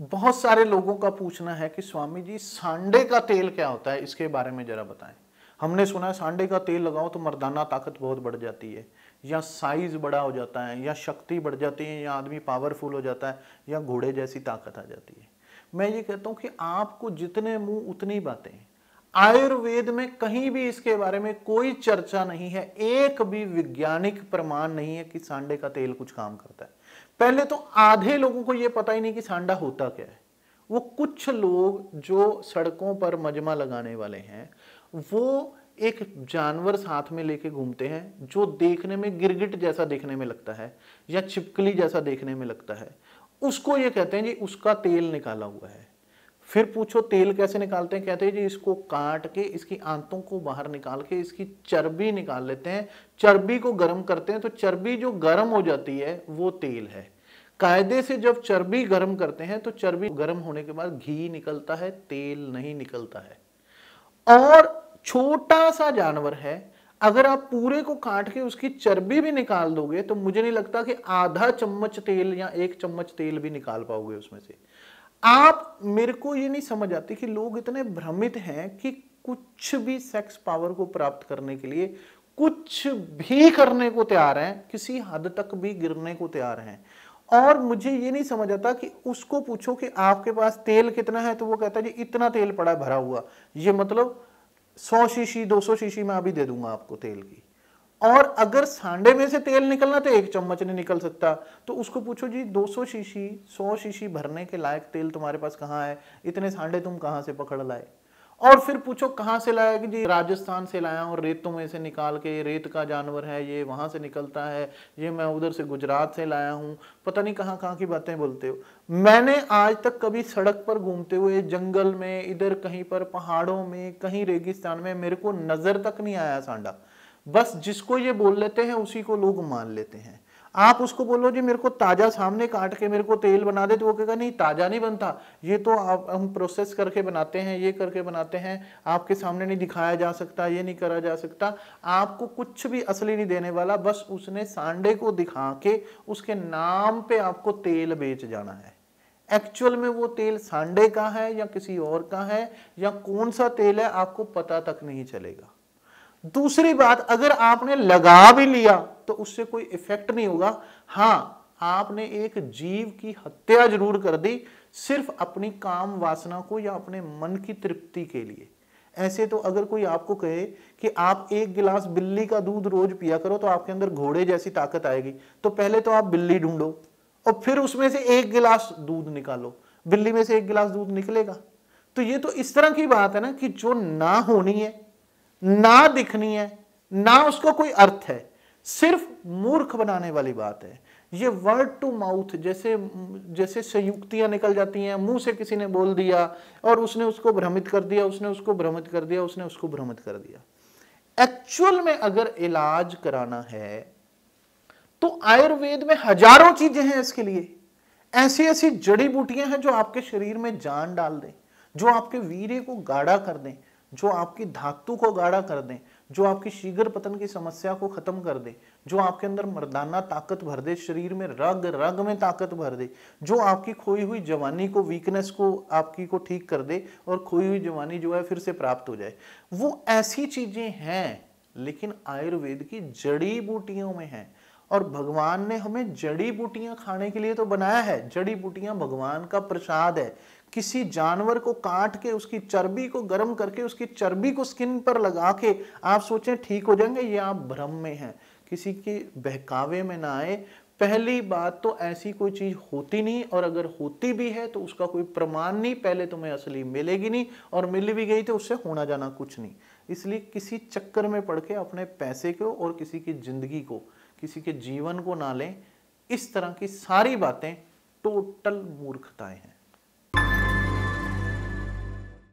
बहुत सारे लोगों का पूछना है कि स्वामी जी सांडे का तेल क्या होता है इसके बारे में जरा बताएं हमने सुना है सांडे का तेल लगाओ तो मर्दाना ताकत बहुत बढ़ जाती है या साइज बड़ा हो जाता है या शक्ति बढ़ जाती है या आदमी पावरफुल हो जाता है या घोड़े जैसी ताकत आ जाती है मैं ये कहता हूँ कि आपको जितने मुंह उतनी बातें आयुर्वेद में कहीं भी इसके बारे में कोई चर्चा नहीं है एक भी वैज्ञानिक प्रमाण नहीं है कि सांडे का तेल कुछ काम करता है पहले तो आधे लोगों को यह पता ही नहीं कि सांडा होता क्या है वो कुछ लोग जो सड़कों पर मजमा लगाने वाले हैं वो एक जानवर साथ में लेके घूमते हैं जो देखने में गिरगिट जैसा देखने में लगता है या छिपकली जैसा देखने में लगता है उसको ये कहते हैं जी उसका तेल निकाला हुआ है फिर पूछो तेल कैसे निकालते हैं कहते हैं जी इसको काट के इसकी आंतों को बाहर निकाल के इसकी चर्बी निकाल लेते हैं चर्बी को गर्म करते हैं तो चर्बी जो गर्म हो जाती है वो तेल है कायदे से जब चर्बी गर्म करते हैं तो चर्बी गर्म होने के बाद घी निकलता है तेल नहीं निकलता है और छोटा सा जानवर है अगर आप पूरे को काट के उसकी चर्बी भी निकाल दोगे तो मुझे नहीं लगता कि आधा चम्मच तेल या एक चम्मच तेल भी निकाल पाओगे उसमें से आप मेरे को ये नहीं समझ आती कि लोग इतने भ्रमित हैं कि कुछ भी सेक्स पावर को प्राप्त करने के लिए कुछ भी करने को तैयार हैं किसी हद तक भी गिरने को तैयार हैं और मुझे ये नहीं समझ आता कि उसको पूछो कि आपके पास तेल कितना है तो वो कहता है जी इतना तेल पड़ा भरा हुआ ये मतलब सौ शीशी दो सौ शीशी मैं अभी दे दूंगा आपको तेल की और अगर सांडे में से तेल निकलना तो एक चम्मच नहीं निकल सकता तो उसको पूछो जी 200 शीशी 100 शीशी भरने के लायक तेल तुम्हारे पास कहाँ है इतने सांडे तुम कहाँ से पकड़ लाए और फिर पूछो कहाँ से लाया कि जी राजस्थान से लाया हूँ रेतों में से निकाल के रेत का जानवर है ये वहाँ से निकलता है ये मैं उधर से गुजरात से लाया हूँ पता नहीं कहाँ कहाँ की बातें बोलते हो मैंने आज तक कभी सड़क पर घूमते हुए जंगल में इधर कहीं पर पहाड़ों में कहीं रेगिस्तान में मेरे को नज़र तक नहीं आया सांडा बस जिसको ये बोल लेते हैं उसी को लोग मान लेते हैं आप उसको बोलो जी मेरे को ताज़ा सामने काट के मेरे को तेल बना दे तो वो कहेगा नहीं ताज़ा नहीं बनता ये तो आप हम प्रोसेस करके बनाते हैं ये करके बनाते हैं आपके सामने नहीं दिखाया जा सकता ये नहीं करा जा सकता आपको कुछ भी असली नहीं देने वाला बस उसने सांडे को दिखा के उसके नाम पे आपको तेल बेच जाना है एक्चुअल में वो तेल सांडे का है या किसी और का है या कौन सा तेल है आपको पता तक नहीं चलेगा दूसरी बात अगर आपने लगा भी लिया तो उससे कोई इफेक्ट नहीं होगा हाँ आपने एक जीव की हत्या जरूर कर दी सिर्फ अपनी काम वासना को या अपने मन की तृप्ति के लिए ऐसे तो अगर कोई आपको कहे कि आप एक गिलास बिल्ली का दूध रोज पिया करो तो आपके अंदर घोड़े जैसी ताकत आएगी तो पहले तो आप बिल्ली ढूंढो और फिर उसमें से एक गिलास दूध निकालो बिल्ली में से एक गिलास दूध निकलेगा तो ये तो इस तरह की बात है ना कि जो ना होनी है ना दिखनी है ना उसको कोई अर्थ है सिर्फ मूर्ख बनाने वाली बात है ये वर्ड टू माउथ जैसे जैसे संयुक्तियां निकल जाती हैं मुंह से किसी ने बोल दिया और उसने उसको भ्रमित कर दिया उसने उसको भ्रमित कर दिया उसने उसको भ्रमित कर दिया एक्चुअल में अगर इलाज कराना है तो आयुर्वेद में हजारों चीजें हैं इसके लिए ऐसी ऐसी जड़ी बूटियां हैं जो आपके शरीर में जान डाल दें जो आपके वीर्य को गाढ़ा कर दें जो आपकी धातु को गाढ़ा कर दें जो आपकी शीघ्र पतन की समस्या को खत्म कर दे जो आपके अंदर मर्दाना ताकत भर दे शरीर में रग रग में ताकत भर दे जो आपकी खोई हुई जवानी को वीकनेस को आपकी को ठीक कर दे और खोई हुई जवानी जो है फिर से प्राप्त हो जाए वो ऐसी चीजें हैं लेकिन आयुर्वेद की जड़ी बूटियों में हैं और भगवान ने हमें जड़ी बूटियां खाने के लिए तो बनाया है जड़ी बूटियां भगवान का प्रसाद है किसी जानवर को काट के उसकी चर्बी को गर्म करके उसकी चर्बी को स्किन पर लगा के आप सोचें ठीक हो जाएंगे ये आप भ्रम में हैं किसी के बहकावे में ना आए पहली बात तो ऐसी कोई चीज़ होती नहीं और अगर होती भी है तो उसका कोई प्रमाण नहीं पहले तुम्हें असली मिलेगी नहीं और मिल भी गई तो उससे होना जाना कुछ नहीं इसलिए किसी चक्कर में पड़ के अपने पैसे को और किसी की ज़िंदगी को किसी के जीवन को ना लें इस तरह की सारी बातें टोटल मूर्खताएं हैं